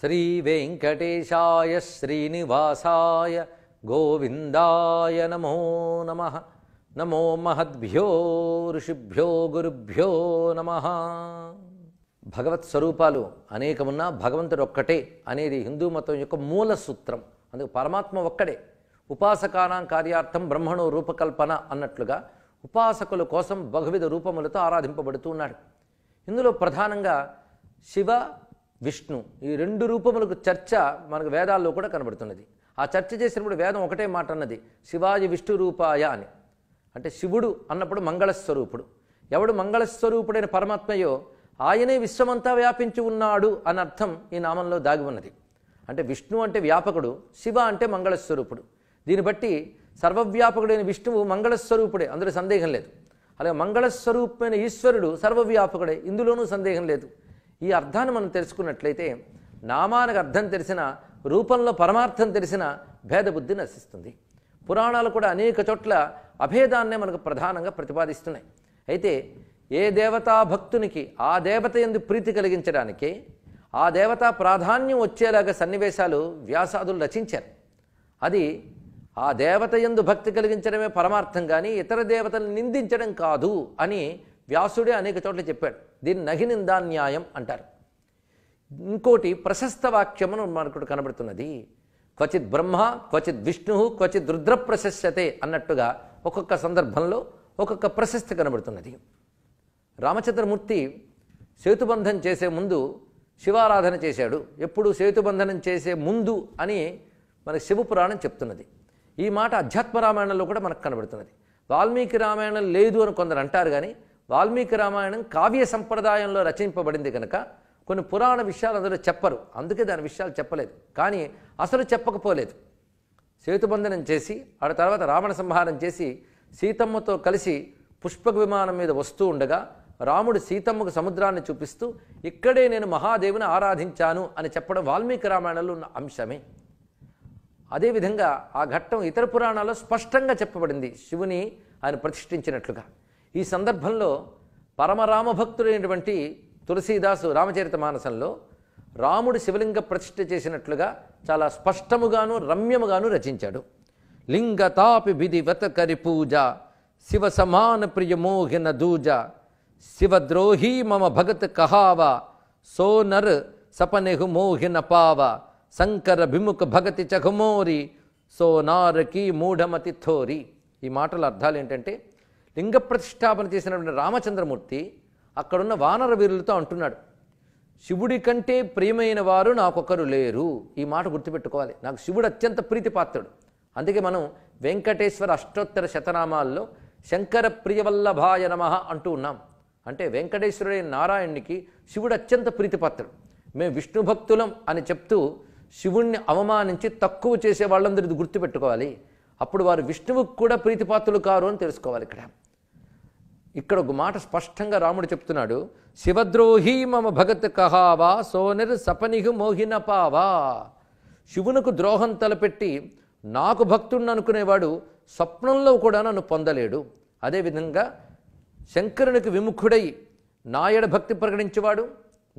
శ్రీవేంకటేశాయ శ్రీనివాసాయ గోవిందాయ నమో నమ నమో మహద్భ్యో ఋషిభ్యో గురుభ్యో నమ భగవత్ స్వరూపాలు అనేకమున్నా భగవంతుడు ఒక్కటే అనేది హిందూ మతం యొక్క మూల సూత్రం అందుకు పరమాత్మ ఒక్కడే ఉపాసకానాం కార్యార్థం బ్రహ్మణు రూపకల్పన అన్నట్లుగా ఉపాసకుల కోసం బహువిధ రూపములతో ఆరాధింపబడుతూ ఉన్నాడు ఇందులో ప్రధానంగా శివ విష్ణు ఈ రెండు రూపములకు చర్చ మనకు వేదాల్లో కూడా కనబడుతున్నది ఆ చర్చ చేసినప్పుడు వేదం ఒకటే మాట అన్నది శివాజి విష్ణు రూపాయ అని అంటే శివుడు అన్నప్పుడు మంగళస్వరూపుడు ఎవడు మంగళస్వరూపుడైన పరమాత్మయో ఆయనే విశ్వమంతా వ్యాపించి ఉన్నాడు అని అర్థం ఈ నామంలో దాగి ఉన్నది అంటే విష్ణు అంటే వ్యాపకుడు శివ అంటే మంగళస్వరూపుడు దీన్ని బట్టి సర్వవ్యాపకుడైన విష్ణువు మంగళస్వరూపుడే అందులో సందేహం లేదు అలాగే మంగళస్వరూపమైన ఈశ్వరుడు సర్వవ్యాపకుడే ఇందులోనూ సందేహం లేదు ఈ అర్థాన్ని మనం తెలుసుకున్నట్లయితే నామానికి అర్థం తెలిసిన రూపంలో పరమార్థం తెలిసిన భేదబుద్ధి నశిస్తుంది పురాణాలు కూడా అనేక చోట్ల అభేదాన్నే మనకు ప్రధానంగా ప్రతిపాదిస్తున్నాయి అయితే ఏ దేవతా భక్తునికి ఆ దేవత ఎందు ప్రీతి కలిగించడానికి ఆ దేవత ప్రాధాన్యం వచ్చేలాగా సన్నివేశాలు వ్యాసాదులు రచించారు అది ఆ దేవత ఎందు భక్తి కలిగించడమే పరమార్థం కానీ ఇతర దేవతలను నిందించడం కాదు అని వ్యాసుడే అనేక చోట్ల చెప్పాడు దీన్ని నగినిందాన్యాయం అంటారు ఇంకోటి ప్రశస్త వాక్యమును మనకు కనబడుతున్నది క్వచిత్ బ్రహ్మ క్వచిత్ విష్ణు క్వచిత్ రుద్ర ప్రశస్యతే అన్నట్టుగా ఒక్కొక్క సందర్భంలో ఒక్కొక్క ప్రశస్తి కనబడుతున్నది రామచంద్రమూర్తి సేతుబంధం చేసే ముందు శివారాధన చేశాడు ఎప్పుడు సేతుబంధనం చేసే ముందు అని మనకి శివపురాణం చెప్తున్నది ఈ మాట అధ్యాత్మ రామాయణంలో కూడా మనకు కనబడుతున్నది వాల్మీకి రామాయణం లేదు అని కొందరు అంటారు కానీ వాల్మీకి రామాయణం కావ్య సంప్రదాయంలో రచింపబడింది కనుక కొన్ని పురాణ విషయాలు అందులో చెప్పరు అందుకే దాని విషయాలు చెప్పలేదు కానీ అసలు చెప్పకపోలేదు సేతుబంధనం చేసి ఆడ తర్వాత రావణ సంహారం చేసి సీతమ్మతో కలిసి పుష్పక విమానం మీద వస్తూ ఉండగా రాముడు సీతమ్మకు సముద్రాన్ని చూపిస్తూ ఇక్కడే నేను మహాదేవుని ఆరాధించాను అని చెప్పడం వాల్మీకి రామాయణంలో ఉన్న అంశమే అదేవిధంగా ఆ ఘట్టం ఇతర పురాణాల్లో స్పష్టంగా చెప్పబడింది శివుని ఆయన ప్రతిష్ఠించినట్లుగా ఈ సందర్భంలో పరమరామభక్తుడైనటువంటి తులసీదాసు రామచరిత మానసంలో రాముడు శివలింగ ప్రతిష్ఠ చేసినట్లుగా చాలా స్పష్టముగాను రమ్యముగాను రచించాడు లింగతాపి విధివత కరి పూజ శివ సమాన ప్రియ మోహిన దూజ శివద్రోహీ మమ భగత్ కహావ సోనర్ సపనెహు మోహిన పావ శంకర భిముఖ భగతి చఘుమోరి సోనారకి మూఢమతి థోరి ఈ మాటల అర్థాలు ఏంటంటే లింగ ప్రతిష్టాపన చేసినటువంటి రామచంద్రమూర్తి అక్కడున్న వానర వీరులతో అంటున్నాడు శివుడి కంటే ప్రియమైన వారు నాకొకరు లేరు ఈ మాట గుర్తుపెట్టుకోవాలి నాకు శివుడు అత్యంత ప్రీతిపాత్రుడు అందుకే మనం వెంకటేశ్వర అష్టోత్తర శతనామాల్లో శంకర ప్రియవల్లభాయ నమ అంటూ ఉన్నాం అంటే వెంకటేశ్వరుడైన నారాయణునికి శివుడు అత్యంత ప్రీతిపాత్రుడు మేము విష్ణు భక్తులం అని చెప్తూ శివుణ్ణి అవమానించి తక్కువ చేసే వాళ్ళందరిది గుర్తుపెట్టుకోవాలి అప్పుడు వారు విష్ణువుకు కూడా ప్రీతిపాత్రులు కారు అని తెలుసుకోవాలి ఇక్కడ ఇక్కడ ఒక మాట స్పష్టంగా రాముడు చెప్తున్నాడు శివద్రోహి మమ భగత్ కహావా సోనిర్ సపనిహు పావా శివునకు ద్రోహం తలపెట్టి నాకు భక్తుడిని అనుకునేవాడు స్వప్నంలో కూడా నన్ను పొందలేడు అదేవిధంగా శంకరునికి విముఖుడై నాయడ భక్తి ప్రకటించేవాడు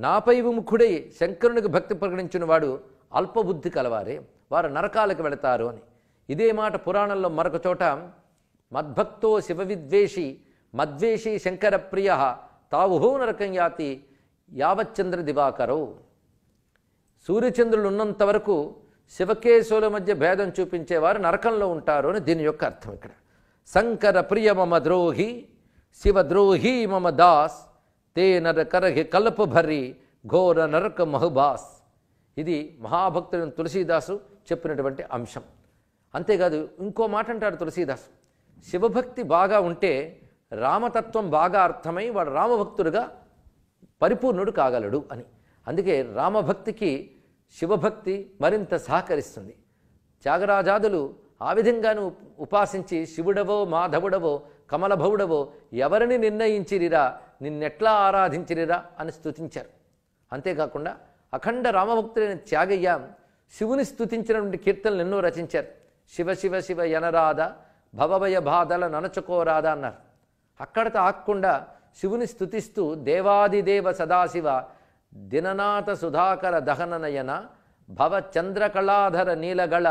నాపై విముఖుడై శంకరునికి భక్తి వాడు అల్పబుద్ధి కలవారే వారు నరకాలకు వెళతారు అని ఇదే మాట పురాణంలో మరొక చోట మద్భక్తో శివ విద్వేషి మద్వేషి శంకరప్రియ తావుహూ నరకం యాతి యావచ్చంద్ర దివాకరో సూర్యచంద్రులు ఉన్నంత వరకు శివకేశవుల మధ్య భేదం చూపించేవారు నరకంలో ఉంటారు అని దీని యొక్క అర్థం ఇక్కడ శంకర ప్రియ మమ ద్రోహి శివద్రోహి మమ దాస్ తే నరకరహి కల్పభరి ఘోర నరక మహుబాస్ ఇది మహాభక్తుడైన తులసీదాసు చెప్పినటువంటి అంశం అంతేకాదు ఇంకో మాట అంటాడు తులసీదాసు శివభక్తి బాగా ఉంటే రామతత్వం బాగా అర్థమై వాడు రామభక్తుడుగా పరిపూర్ణుడు కాగలడు అని అందుకే రామభక్తికి శివభక్తి మరింత సహకరిస్తుంది త్యాగరాజాదులు ఆ విధంగాను ఉపాసించి శివుడవో మాధవుడవో కమలభవుడవో ఎవరిని నిర్ణయించిరిరా నిన్నెట్లా ఆరాధించిరిరా అని స్థుతించారు అంతేకాకుండా అఖండ రామభక్తుడైన త్యాగయ్య శివుని స్థుతించినటువంటి కీర్తనలు ఎన్నో రచించారు శివ శివ శివ యనరాధ భవభయ బాధల ననచుకోరాధ అన్నారు అక్కడతో ఆక్కుండా శివుని స్థుతిస్తూ దేవాదిదేవ సదాశివ దిననాథ సుధాకర దహననయన భవ చంద్రకళాధర నీలగళ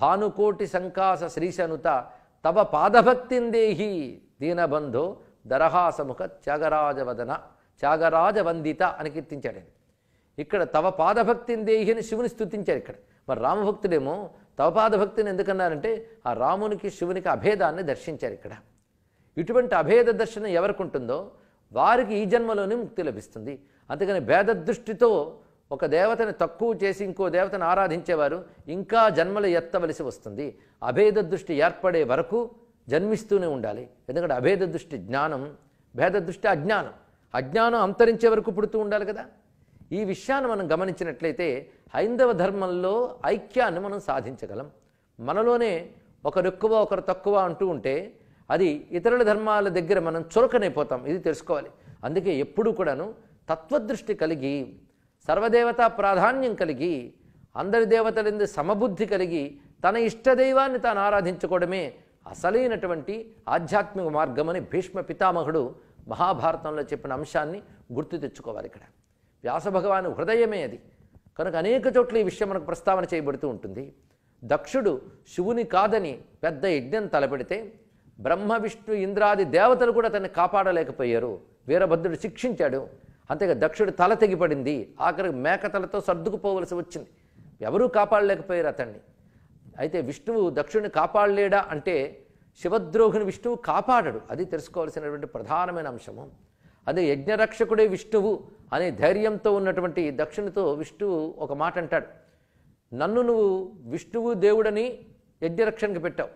భానుకోటి సంకాస శ్రీశనుత తవ పాదభక్తిందేహి దీనబంధో దరహాసముఖ త్యాగరాజవదన త్యాగరాజవందిత అని కీర్తించాడు ఇక్కడ తవ పాదభక్తిందేహి అని శివుని స్థుతించారు ఇక్కడ మరి రామభక్తుడేమో తవ పాదభక్తిని ఎందుకన్నారంటే ఆ రామునికి శివునికి అభేదాన్ని దర్శించారు ఇక్కడ ఇటువంటి అభేద దర్శనం ఎవరికి ఉంటుందో వారికి ఈ జన్మలోనే ముక్తి లభిస్తుంది అందుకని భేద దృష్టితో ఒక దేవతని తక్కువ చేసి ఇంకో దేవతను ఆరాధించేవారు ఇంకా జన్మలు ఎత్తవలసి వస్తుంది అభేద దృష్టి ఏర్పడే వరకు జన్మిస్తూనే ఉండాలి ఎందుకంటే అభేద దృష్టి జ్ఞానం భేద దృష్టి అజ్ఞానం అజ్ఞానం అంతరించే వరకు పుడుతూ ఉండాలి కదా ఈ విషయాన్ని మనం గమనించినట్లయితే హైందవ ధర్మంలో ఐక్యాన్ని మనం సాధించగలం మనలోనే ఒకరు ఎక్కువ ఒకరు తక్కువ అంటూ ఉంటే అది ఇతరుల ధర్మాల దగ్గర మనం చురకనైపోతాం ఇది తెలుసుకోవాలి అందుకే ఎప్పుడూ కూడాను తత్వదృష్టి కలిగి సర్వదేవతా ప్రాధాన్యం కలిగి అందరి దేవతలందు సమబుద్ధి కలిగి తన ఇష్టదైవాన్ని తాను ఆరాధించుకోవడమే అసలైనటువంటి ఆధ్యాత్మిక మార్గమని భీష్మ పితామహుడు మహాభారతంలో చెప్పిన అంశాన్ని గుర్తు తెచ్చుకోవాలి ఇక్కడ వ్యాస భగవాను హృదయమే అది కనుక అనేక చోట్ల ఈ విషయం మనకు ప్రస్తావన చేయబడుతూ ఉంటుంది దక్షుడు శివుని కాదని పెద్ద యజ్ఞం తలపెడితే బ్రహ్మ విష్ణు ఇంద్రాది దేవతలు కూడా అతన్ని కాపాడలేకపోయారు వీరభద్రుడు శిక్షించాడు అంతేగా దక్షుడు తల తెగిపడింది ఆఖరి మేకతలతో సర్దుకుపోవలసి వచ్చింది ఎవరూ కాపాడలేకపోయారు అతన్ని అయితే విష్ణువు దక్షుడిని కాపాడలేడా అంటే శివద్రోహిని విష్ణువు కాపాడడు అది తెలుసుకోవాల్సినటువంటి ప్రధానమైన అంశము అదే యజ్ఞరక్షకుడే విష్ణువు అనే ధైర్యంతో ఉన్నటువంటి దక్షిణతో విష్ణువు ఒక మాట అంటాడు నన్ను నువ్వు విష్ణువు దేవుడని యజ్ఞరక్షణకు పెట్టావు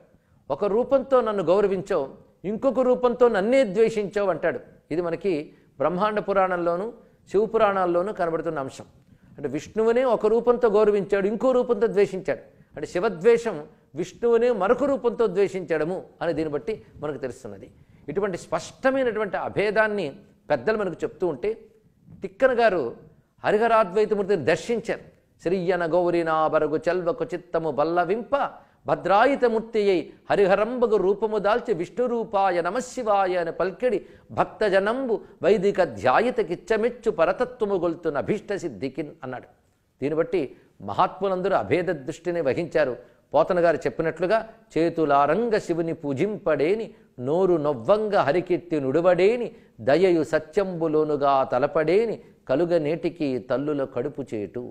ఒక రూపంతో నన్ను గౌరవించవు ఇంకొక రూపంతో నన్నే ద్వేషించవు అంటాడు ఇది మనకి బ్రహ్మాండ పురాణంలోను శివపురాణాల్లోనూ కనబడుతున్న అంశం అంటే విష్ణువునే ఒక రూపంతో గౌరవించాడు ఇంకో రూపంతో ద్వేషించాడు అంటే శివద్వేషం విష్ణువునే మరొక రూపంతో ద్వేషించడము అని దీన్ని బట్టి మనకు తెలుస్తున్నది ఇటువంటి స్పష్టమైనటువంటి అభేదాన్ని పెద్దలు మనకు చెప్తూ ఉంటే తిక్కన గారు హరిహరాద్వైతమూర్తిని దర్శించారు శ్రీయన గౌరీనాభరగు చెల్వకు చిత్తము బల్లవింప భద్రాయుతమూర్తి అయి హరిహరంబగు రూపము దాల్చి విష్ణురూపాయ నమశివాయ అని పల్కిడి భక్తజనంబు వైదిక కిచ్చమెచ్చు పరతత్వము గొల్తున్న అభీష్ట సిద్ధికిన్ అన్నాడు దీన్ని బట్టి మహాత్ములందరూ అభేద దృష్టిని వహించారు పోతన గారు చెప్పినట్లుగా చేతులారంగ శివుని పూజింపడేని నోరు నొవ్వంగ హరికెత్తి నుడువడేని దయయు సత్యంబులోనుగా తలపడేని కలుగ నేటికి తల్లుల కడుపు చేటు